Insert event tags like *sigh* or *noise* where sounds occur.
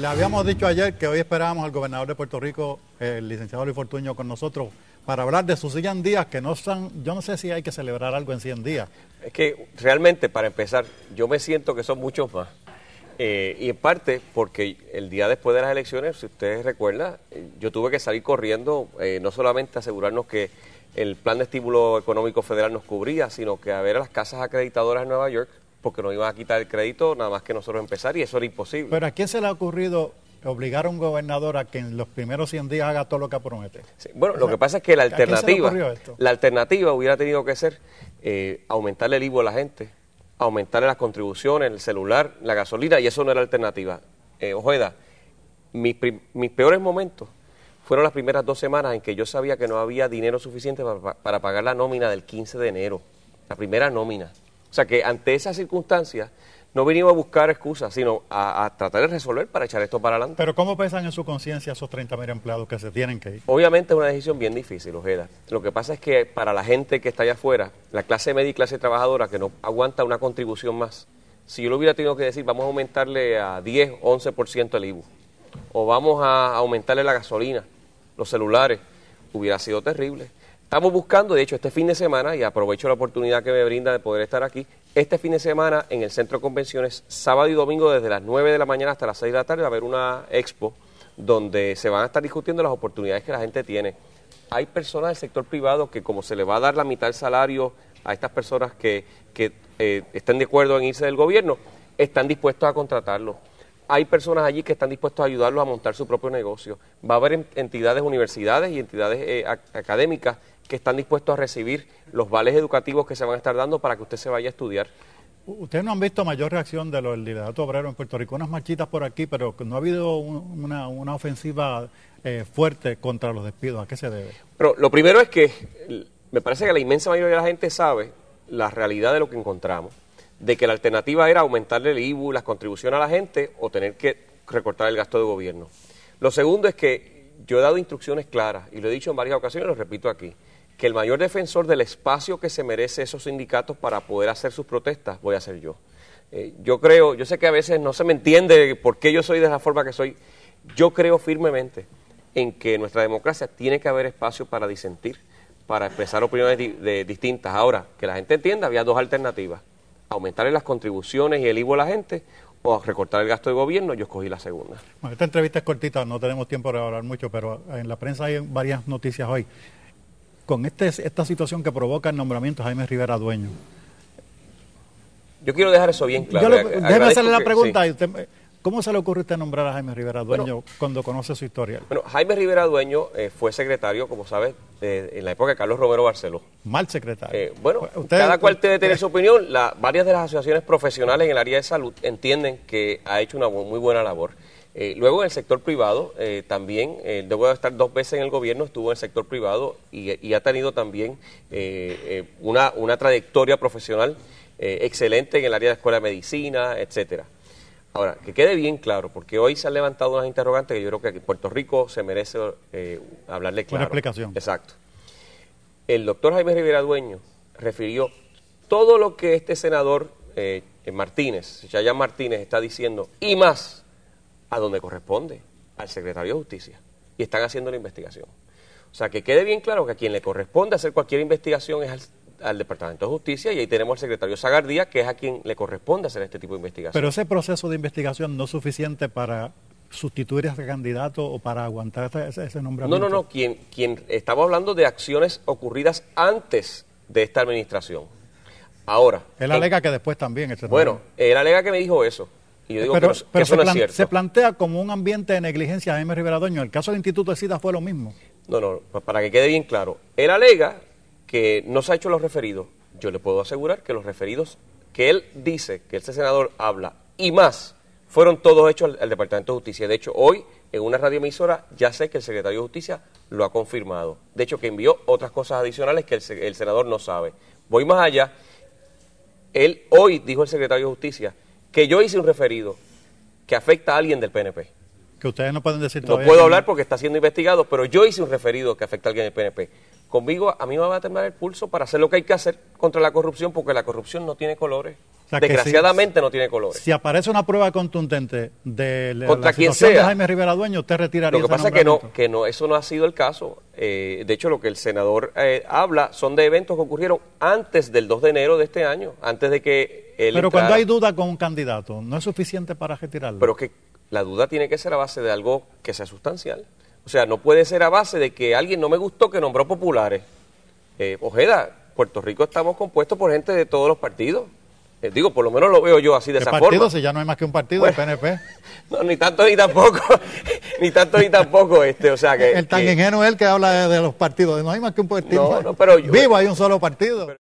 Le habíamos dicho ayer que hoy esperábamos al gobernador de Puerto Rico, el licenciado Luis Fortuño, con nosotros para hablar de sus 100 días, que no son, yo no sé si hay que celebrar algo en 100 días. Es que realmente, para empezar, yo me siento que son muchos más. Eh, y en parte porque el día después de las elecciones, si ustedes recuerdan, eh, yo tuve que salir corriendo, eh, no solamente asegurarnos que el plan de estímulo económico federal nos cubría, sino que a ver a las casas acreditadoras en Nueva York porque nos iban a quitar el crédito nada más que nosotros empezar y eso era imposible. Pero ¿a quién se le ha ocurrido obligar a un gobernador a que en los primeros 100 días haga todo lo que promete? bueno, lo que pasa es que la alternativa, la alternativa hubiera tenido que ser eh, aumentarle el IVO a la gente, aumentarle las contribuciones, el celular, la gasolina, y eso no era alternativa. Eh, Ojeda, mis, mis peores momentos fueron las primeras dos semanas en que yo sabía que no había dinero suficiente para pagar la nómina del 15 de enero, la primera nómina. O sea que ante esas circunstancias no vinimos a buscar excusas, sino a, tratar de resolver para echar esto para adelante. Pero ¿cómo pesan en su conciencia esos mil empleados que se tienen que ir? Obviamente es una decisión bien difícil, Ojeda. Lo que pasa es que para la gente que está allá afuera, la clase media y clase trabajadora que no aguanta una contribución más, si yo le hubiera tenido que decir, vamos a aumentarle a 10, 11% el IBU, o vamos a aumentarle la gasolina, los celulares, hubiera sido terrible. Estamos buscando, de hecho, este fin de semana, y aprovecho la oportunidad que me brinda de poder estar aquí, este fin de semana en el Centro de Convenciones, sábado y domingo desde las 9 de la mañana hasta las 6 de la tarde, va a haber una expo donde se van a estar discutiendo las oportunidades que la gente tiene. Hay personas del sector privado que como se le va a dar la mitad del salario a estas personas que, eh, estén de acuerdo en irse del gobierno, están dispuestos a contratarlos hay personas allí que están dispuestos a ayudarlos a montar su propio negocio. Va a haber entidades, universidades y entidades eh, académicas que están dispuestos a recibir los vales educativos que se van a estar dando para que usted se vaya a estudiar. Ustedes no han visto mayor reacción de los del obreros obrero en Puerto Rico, unas marchitas por aquí, pero no ha habido una, ofensiva eh, fuerte contra los despidos. ¿A qué se debe? lo primero es que me parece que la inmensa mayoría de la gente sabe la realidad de lo que encontramos, de que la alternativa era aumentarle el IBU, las contribuciones a la gente o tener que recortar el gasto de gobierno. Lo segundo es que yo he dado instrucciones claras y lo he dicho en varias ocasiones y lo repito aquí que el mayor defensor del espacio que se merece esos sindicatos para poder hacer sus protestas voy a ser yo. Eh, yo creo, yo sé que a veces no se me entiende por qué yo soy de la forma que soy. Yo creo firmemente en que nuestra democracia tiene que haber espacio para disentir, para expresar opiniones de distintas. Ahora, que la gente entienda, había dos alternativas. Aumentarle las contribuciones y el IVO a la gente o recortar el gasto de gobierno, yo escogí la segunda. Bueno, esta entrevista es cortita, no tenemos tiempo para hablar mucho, pero en la prensa hay varias noticias hoy con este, esta situación que provoca el nombramiento de Jaime Rivera Dueño. Yo quiero dejar eso bien claro. déjeme hacerle la pregunta. ¿Cómo se le ocurre usted nombrar a Jaime Rivera Dueño cuando conoce su historia? Bueno, Jaime Rivera Dueño eh, fue secretario, como sabes, en la época de Carlos Romero Barceló. Mal secretario. Eh, bueno, pues, cada cual tiene su opinión. varias de las asociaciones profesionales en el área de salud entienden que ha hecho una muy buena labor. Eh, luego en el sector privado eh, también, eh, luego de estar dos veces en el gobierno, estuvo en el sector privado y, ha tenido también eh, una, trayectoria profesional excelente en el área de escuela de medicina, etcétera. Ahora, que quede bien claro, porque hoy se han levantado unas interrogantes que yo creo que en Puerto Rico se merece hablarle claro. Una explicación. Exacto. El doctor Jaime Rivera Dueño refirió todo lo que este senador Martínez, Chayán Martínez, está diciendo y más a donde corresponde, al secretario de Justicia, y están haciendo la investigación. O sea, que quede bien claro que a quien le corresponde hacer cualquier investigación es al, Departamento de Justicia y ahí tenemos al secretario Zagardía, que es a quien le corresponde hacer este tipo de investigación. Pero ese proceso de investigación no es suficiente para sustituir a ese candidato o para aguantar ese, nombre nombramiento. No, no, no, quien, quien, estamos hablando de acciones ocurridas antes de esta administración. Ahora. Él alega que después también. bueno, él alega que me dijo eso pero, se, plantea como un ambiente de negligencia M. Rivera Doño. El caso del Instituto de Sida fue lo mismo. No, no, para que quede bien claro. Él alega que no se ha hecho los referidos. Yo le puedo asegurar que los referidos que él dice, que ese senador habla y más, fueron todos hechos al, Departamento de Justicia. De hecho, hoy en una radioemisora, ya sé que el secretario de Justicia lo ha confirmado. De hecho, que envió otras cosas adicionales que el, el senador no sabe. Voy más allá. Él hoy dijo el secretario de Justicia que yo hice un referido que afecta a alguien del PNP. Que ustedes no pueden decir todavía. No puedo hablar porque está siendo investigado, pero yo hice un referido que afecta a alguien del PNP. Conmigo, a mí me va a terminar el pulso para hacer lo que hay que hacer contra la corrupción, porque la corrupción no tiene colores. Desgraciadamente no tiene colores. Si aparece una prueba contundente de la, Contra sea, de Jaime Rivera Dueño, usted retiraría Lo que pasa es que no, que no, eso no ha sido el caso. Eh, de hecho, lo que el senador eh, habla son de eventos que ocurrieron antes del 2 de enero de este año, antes de que pero cuando hay duda con un candidato, ¿no es suficiente para retirarlo? Pero que la duda tiene que ser a base de algo que sea sustancial. O sea, no puede ser a base de que alguien no me gustó que nombró populares. Eh, Ojeda, Puerto Rico estamos compuestos por gente de todos los partidos. Eh, digo, por lo menos lo veo yo así de esa partido, forma. si ya no hay más que un partido, bueno, el PNP? *laughs* No, ni tanto ni tampoco. *laughs* ni tanto ni tampoco. Este, o sea que, el tan ingenuo es el que habla de, los partidos. No hay más que un partido. No, pero Vivo, hay un solo partido.